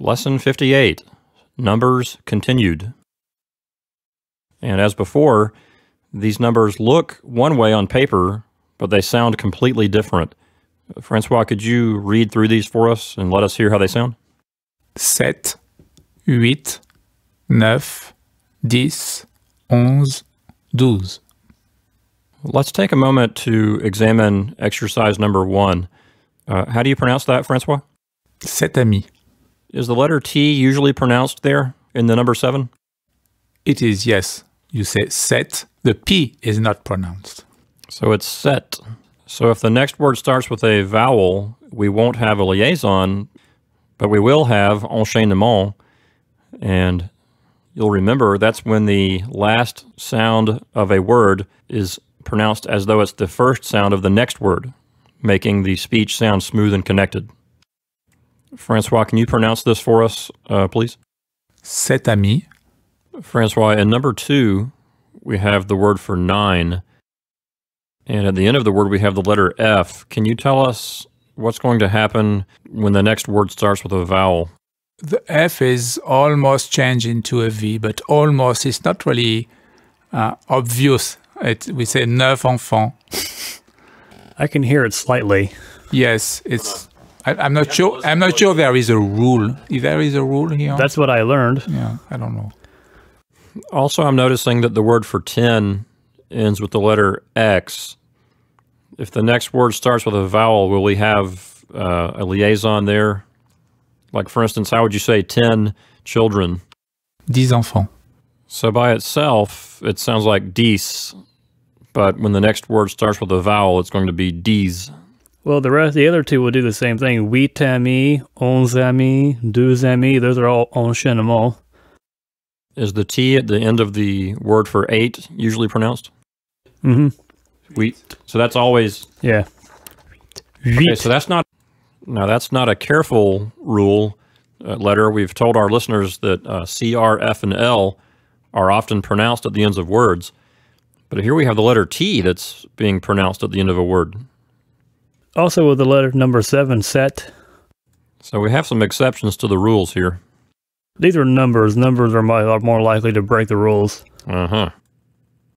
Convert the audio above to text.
Lesson 58 Numbers Continued. And as before, these numbers look one way on paper, but they sound completely different. Francois, could you read through these for us and let us hear how they sound? Sept, huit, neuf, dix, onze, douze. Let's take a moment to examine exercise number one. Uh, how do you pronounce that, Francois? Sept amis. Is the letter T usually pronounced there in the number seven? It is, yes. You say set. The P is not pronounced. So it's set. So if the next word starts with a vowel, we won't have a liaison, but we will have enchaînement. And you'll remember that's when the last sound of a word is pronounced as though it's the first sound of the next word, making the speech sound smooth and connected. Francois, can you pronounce this for us, uh, please? Cet ami. Francois, and number two, we have the word for nine. And at the end of the word, we have the letter F. Can you tell us what's going to happen when the next word starts with a vowel? The F is almost changed into a V, but almost is not really uh, obvious. It, we say neuf enfants. I can hear it slightly. Yes, it's I, am not sure. I'm not sure there is a rule. If there is a rule here, that's what I learned. Yeah, I don't know. Also, I'm noticing that the word for ten ends with the letter X. If the next word starts with a vowel, will we have uh, a liaison there? Like, for instance, how would you say ten children? Dix enfants. So by itself, it sounds like dix, but when the next word starts with a vowel, it's going to be dix. Well, the rest, the other two will do the same thing. Oui, amis, on amis, deux amis. Those are all enchaînement. Is the T at the end of the word for eight usually pronounced? Mm-hmm. Wheat. So that's always. Yeah. Okay, so that's not. Now that's not a careful rule uh, letter. We've told our listeners that uh, C, R, F, and L are often pronounced at the ends of words, but here we have the letter T that's being pronounced at the end of a word also with the letter number seven set. So we have some exceptions to the rules here. These are numbers. Numbers are, more likely to break the rules. Uh huh.